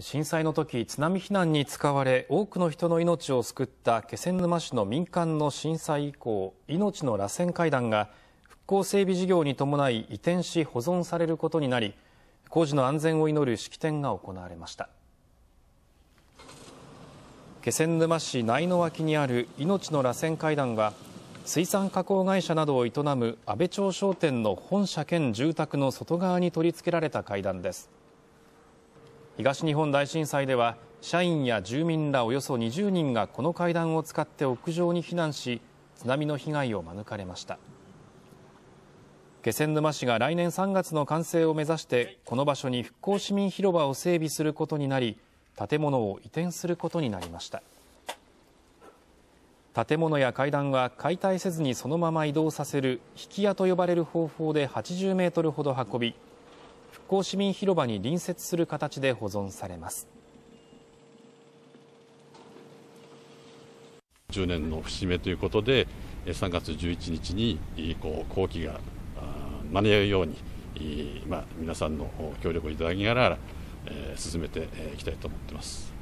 震災の時津波避難に使われ多くの人の命を救った気仙沼市の民間の震災以降命のらせん階段が復興整備事業に伴い移転し保存されることになり工事の安全を祈る式典が行われました気仙沼市内の脇にある命のらせん階段は水産加工会社などを営む安倍町商店の本社兼住宅の外側に取り付けられた階段です東日本大震災では社員や住民らおよそ20人がこの階段を使って屋上に避難し津波の被害を免れました気仙沼市が来年3月の完成を目指してこの場所に復興市民広場を整備することになり建物を移転することになりました建物や階段は解体せずにそのまま移動させる引き屋と呼ばれる方法で80メートルほど運び興市民広場に隣接する形で保存されます10年の節目ということで3月11日にこう工期が間に合うように、まあ、皆さんの協力をいただきながら進めていきたいと思っています。